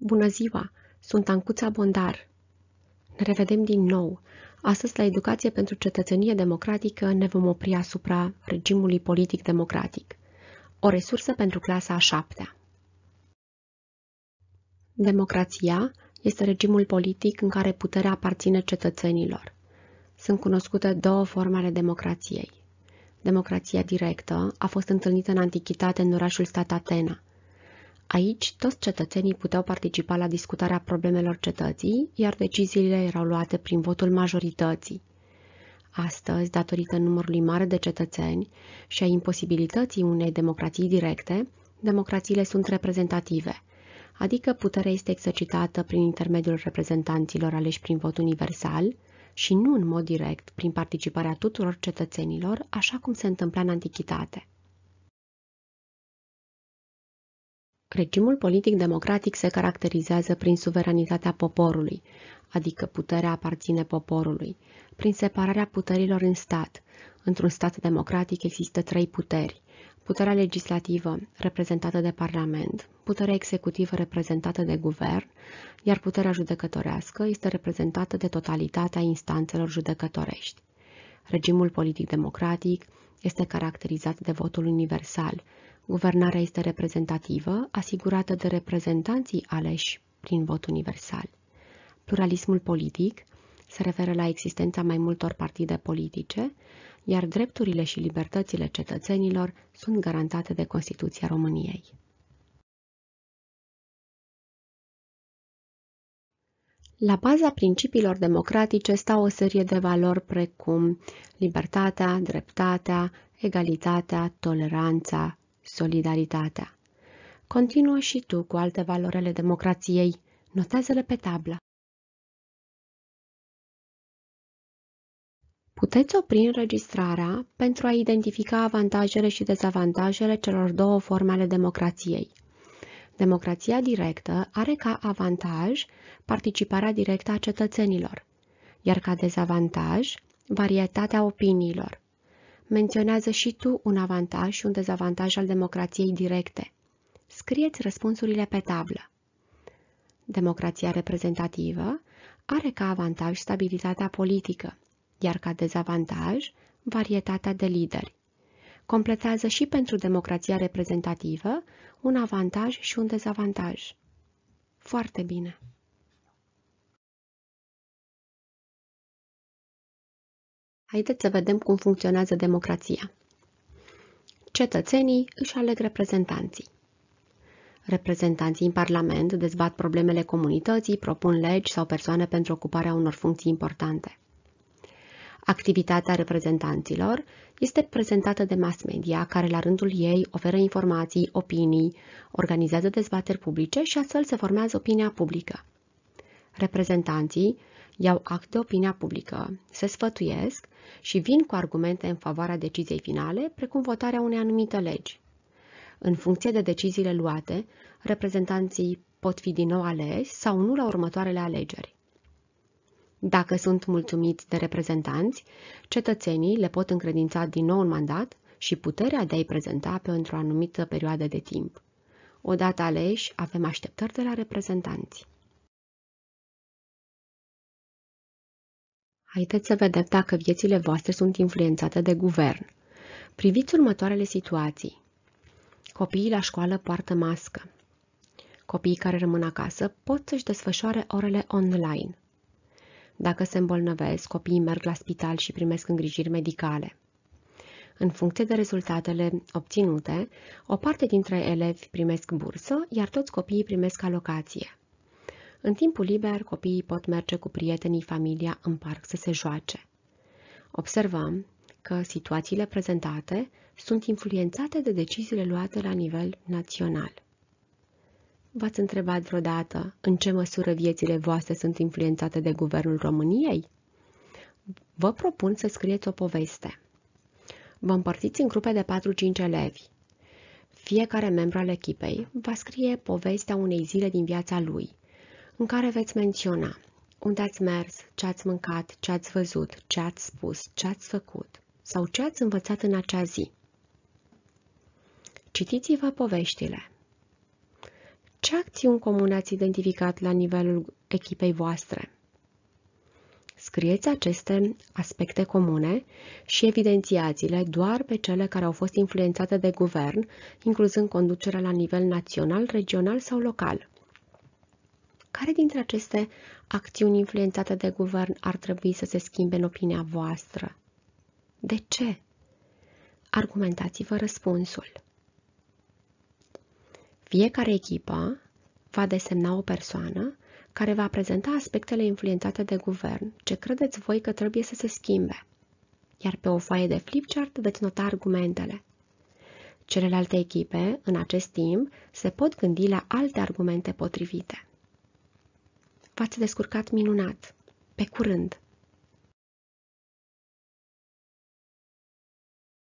Bună ziua! Sunt Ancuța Bondar. Ne revedem din nou. Astăzi, la Educație pentru Cetățenie Democratică, ne vom opri asupra regimului politic democratic. O resursă pentru clasa a șaptea. Democrația este regimul politic în care puterea aparține cetățenilor. Sunt cunoscute două forme ale democrației. Democrația directă a fost întâlnită în antichitate în orașul stat Atena – Aici, toți cetățenii puteau participa la discutarea problemelor cetății, iar deciziile erau luate prin votul majorității. Astăzi, datorită numărului mare de cetățeni și a imposibilității unei democrații directe, democrațiile sunt reprezentative, adică puterea este exercitată prin intermediul reprezentanților aleși prin vot universal și nu în mod direct prin participarea tuturor cetățenilor, așa cum se întâmpla în antichitate. Regimul politic democratic se caracterizează prin suveranitatea poporului, adică puterea aparține poporului, prin separarea puterilor în stat. Într-un stat democratic există trei puteri. Puterea legislativă, reprezentată de Parlament, puterea executivă reprezentată de guvern, iar puterea judecătorească este reprezentată de totalitatea instanțelor judecătorești. Regimul politic democratic este caracterizat de votul universal, Guvernarea este reprezentativă, asigurată de reprezentanții aleși prin vot universal. Pluralismul politic se referă la existența mai multor partide politice, iar drepturile și libertățile cetățenilor sunt garantate de Constituția României. La baza principiilor democratice stau o serie de valori precum libertatea, dreptatea, egalitatea, toleranța, solidaritatea. Continuă și tu cu alte valorele democrației. Notează-le pe tablă. Puteți opri înregistrarea pentru a identifica avantajele și dezavantajele celor două forme ale democrației. Democrația directă are ca avantaj participarea directă a cetățenilor, iar ca dezavantaj varietatea opiniilor. Menționează și tu un avantaj și un dezavantaj al democrației directe. Scrieți răspunsurile pe tablă. Democrația reprezentativă are ca avantaj stabilitatea politică, iar ca dezavantaj varietatea de lideri. Completează și pentru democrația reprezentativă un avantaj și un dezavantaj. Foarte bine! Haideți să vedem cum funcționează democrația. Cetățenii își aleg reprezentanții. Reprezentanții în Parlament dezbat problemele comunității, propun legi sau persoane pentru ocuparea unor funcții importante. Activitatea reprezentanților este prezentată de mass media, care la rândul ei oferă informații, opinii, organizează dezbateri publice și astfel se formează opinia publică. Reprezentanții iau act de opinia publică, se sfătuiesc și vin cu argumente în favoarea deciziei finale, precum votarea unei anumite legi. În funcție de deciziile luate, reprezentanții pot fi din nou aleși sau nu la următoarele alegeri. Dacă sunt mulțumiți de reprezentanți, cetățenii le pot încredința din nou un mandat și puterea de a-i prezenta pentru o anumită perioadă de timp. Odată aleși, avem așteptări de la reprezentanți. Haideți să vedem dacă viețile voastre sunt influențate de guvern. Priviți următoarele situații. Copiii la școală poartă mască. Copiii care rămân acasă pot să-și desfășoare orele online. Dacă se îmbolnăvesc, copiii merg la spital și primesc îngrijiri medicale. În funcție de rezultatele obținute, o parte dintre elevi primesc bursă, iar toți copiii primesc alocație. În timpul liber, copiii pot merge cu prietenii, familia în parc să se joace. Observăm că situațiile prezentate sunt influențate de deciziile luate la nivel național. V-ați întrebat vreodată în ce măsură viețile voastre sunt influențate de Guvernul României? Vă propun să scrieți o poveste. Vă împărțiți în grupe de 4-5 elevi. Fiecare membru al echipei va scrie povestea unei zile din viața lui, în care veți menționa unde ați mers, ce ați mâncat, ce ați văzut, ce ați spus, ce ați făcut sau ce ați învățat în acea zi. Citiți-vă poveștile. Ce acțiuni comune ați identificat la nivelul echipei voastre? Scrieți aceste aspecte comune și evidențiați-le doar pe cele care au fost influențate de guvern, incluzând conducerea la nivel național, regional sau local care dintre aceste acțiuni influențate de guvern ar trebui să se schimbe în opinia voastră? De ce? Argumentați-vă răspunsul. Fiecare echipă va desemna o persoană care va prezenta aspectele influențate de guvern, ce credeți voi că trebuie să se schimbe, iar pe o foaie de flipchart veți nota argumentele. Celelalte echipe, în acest timp, se pot gândi la alte argumente potrivite. V-ați descurcat minunat. Pe curând!